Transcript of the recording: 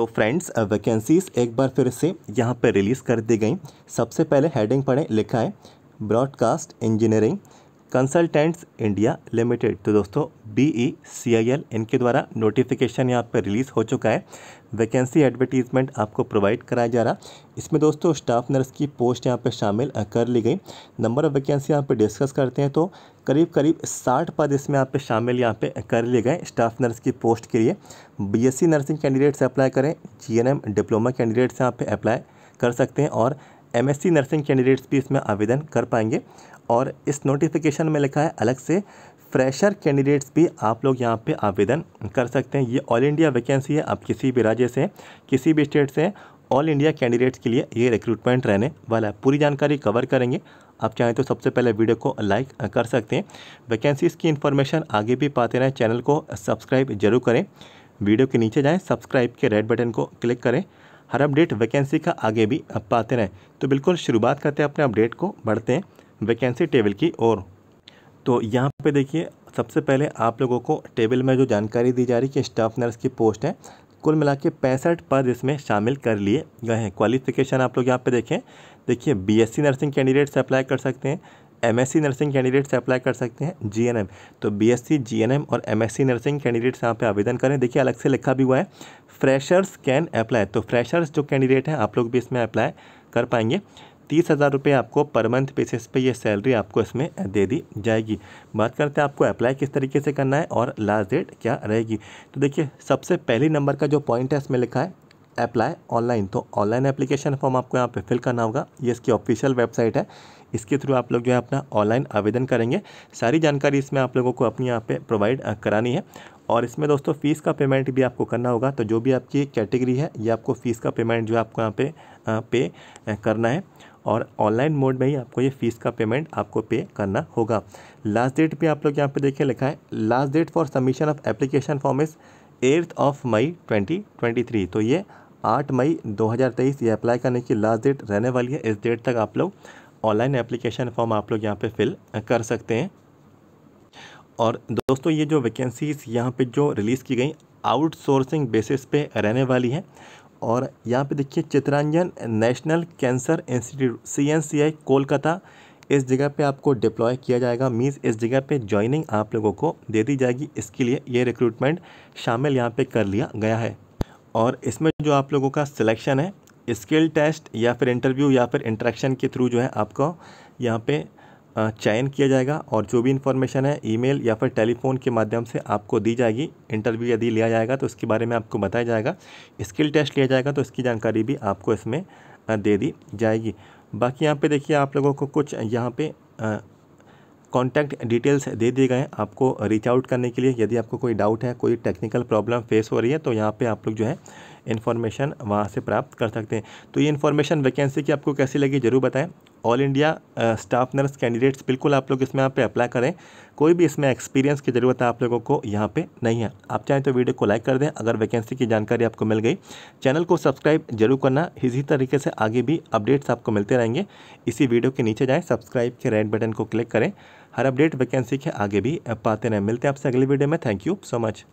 तो friends vacancies uh, एक बार फिर से यहाँ पर रिलीज़ कर दी गई सबसे पहले हेडिंग पढ़ें लिखा है broadcast engineering consultants India limited तो दोस्तों B E C I L इनके द्वारा नोटिफिकेशन यहाँ पर रिलीज़ हो चुका है वैकेंसी एडवर्टीज़मेंट आपको प्रोवाइड कराया जा रहा इसमें दोस्तों स्टाफ नर्स की पोस्ट यहाँ पर शामिल कर ली गई नंबर ऑफ़ वैकेंसी यहाँ पर डिस्कस करते हैं तो करीब करीब साठ पद इसमें यहाँ पर शामिल यहाँ पर कर लिए गए स्टाफ नर्स की पोस्ट के लिए सी नर्सिंग कैंडिडेट्स अप्लाई करें एम डिप्लोमा कैंडिडेट्स यहाँ पर अप्लाई कर सकते हैं और एमएससी नर्सिंग कैंडिडेट्स भी इसमें आवेदन कर पाएंगे और इस नोटिफिकेशन में लिखा है अलग से फ्रेशर कैंडिडेट्स भी आप लोग यहाँ पे आवेदन कर सकते हैं ये ऑल इंडिया वैकेंसी है आप किसी भी राज्य से किसी भी स्टेट से ऑल इंडिया कैंडिडेट्स के लिए ये रिक्रूटमेंट रहने वाला है पूरी जानकारी कवर करेंगे आप चाहें तो सबसे पहले वीडियो को लाइक कर सकते हैं वैकेंसीज़ की इन्फॉर्मेशन आगे भी पाते रहें चैनल को सब्सक्राइब जरूर करें वीडियो के नीचे जाएँ सब्सक्राइब के रेड बटन को क्लिक करें हर अपडेट वैकेंसी का आगे भी पाते रहें तो बिल्कुल शुरुआत करते हैं अपने अपडेट को बढ़ते हैं वैकेंसी टेबल की ओर तो यहाँ पे देखिए सबसे पहले आप लोगों को टेबल में जो जानकारी दी जा रही है कि स्टाफ नर्स की पोस्ट है कुल मिला के पैंसठ पद इसमें शामिल कर लिए गए हैं क्वालिफिकेशन आप लोग यहाँ पे देखें देखिए बीएससी नर्सिंग कैंडिडेट्स अप्लाई कर सकते हैं एमएससी नर्सिंग कैंडिडेट्स अप्लाई कर सकते हैं जीएनएम तो बीएससी जीएनएम और एमएससी नर्सिंग कैंडिडेट्स यहाँ पे आवेदन करें देखिए अलग से लिखा भी हुआ है फ्रेशर्स कैन अप्लाई तो फ्रेशर्स जो कैंडिडेट हैं आप लोग भी इसमें अप्लाई कर पाएंगे तीस हज़ार रुपये आपको पर मंथ बेसिस पे ये सैलरी आपको इसमें दे दी जाएगी बात करते हैं आपको अप्लाई किस तरीके से करना है और लास्ट डेट क्या रहेगी तो देखिए सबसे पहले नंबर का जो पॉइंट है इसमें लिखा है अप्लाई ऑनलाइन तो ऑनलाइन एप्लीकेशन फॉर्म आपको यहाँ पे फिल करना होगा ये इसकी ऑफिशियल वेबसाइट है इसके थ्रू आप लोग जो है अपना ऑनलाइन आवेदन करेंगे सारी जानकारी इसमें आप लोगों को अपने यहाँ पे प्रोवाइड करानी है और इसमें दोस्तों फ़ीस का पेमेंट भी आपको करना होगा तो जो भी आपकी कैटेगरी है ये आपको फ़ीस का पेमेंट जो है आपको यहाँ पे पे करना है और ऑनलाइन मोड में ही आपको ये फ़ीस का पेमेंट आपको पे करना होगा लास्ट डेट भी आप लोग यहाँ पे देखिए लिखा है last date for submission of application form is eighth of May 2023 तो ये आठ मई 2023 ये अप्लाई करने की लास्ट डेट रहने वाली है इस डेट तक आप लोग ऑनलाइन एप्लीकेशन फॉर्म आप लोग यहाँ पे फिल कर सकते हैं और दोस्तों ये जो वैकेंसीज़ यहाँ पे जो रिलीज़ की गई आउटसोर्सिंग बेसिस पे रहने वाली हैं और यहाँ पे देखिए Chittaranjan National Cancer Institute C N C I Kolkata इस जगह पे आपको डिप्लॉय किया जाएगा मीन्स इस जगह पे जॉइनिंग आप लोगों को दे दी जाएगी इसके लिए ये रिक्रूटमेंट शामिल यहाँ पे कर लिया गया है और इसमें जो आप लोगों का सिलेक्शन है स्किल टेस्ट या फिर इंटरव्यू या फिर इंट्रैक्शन के थ्रू जो है आपको यहाँ पे चयन किया जाएगा और जो भी इन्फॉर्मेशन है ईमेल या फिर टेलीफोन के माध्यम से आपको दी जाएगी इंटरव्यू यदि लिया जाएगा तो उसके बारे में आपको बताया जाएगा स्किल टेस्ट लिया जाएगा तो इसकी जानकारी भी आपको इसमें दे दी जाएगी बाकी यहाँ पे देखिए आप लोगों को कुछ यहाँ पे कॉन्टैक्ट डिटेल्स दे दिए गए हैं आपको रीच आउट करने के लिए यदि आपको कोई डाउट है कोई टेक्निकल प्रॉब्लम फेस हो रही है तो यहाँ पर आप लोग जो है इन्फॉर्मेशन वहाँ से प्राप्त कर सकते हैं तो ये इन्फॉर्मेशन वैकेंसी की आपको कैसी लगी ज़रूर बताएं all India staff nurse candidates बिल्कुल आप लोग इसमें यहाँ पे अप्लाई करें कोई भी इसमें एक्सपीरियंस की ज़रूरत आप लोगों को यहाँ पे नहीं है आप चाहें तो वीडियो को लाइक कर दें अगर वैकेंसी की जानकारी आपको मिल गई चैनल को सब्सक्राइब जरूर करना इसी तरीके से आगे भी अपडेट्स आपको मिलते रहेंगे इसी वीडियो के नीचे जाएँ सब्सक्राइब के रेड बटन को क्लिक करें हर अपडेट वैकेंसी के आगे भी पाते रहें मिलते हैं आपसे अगले वीडियो में थैंक यू सो मच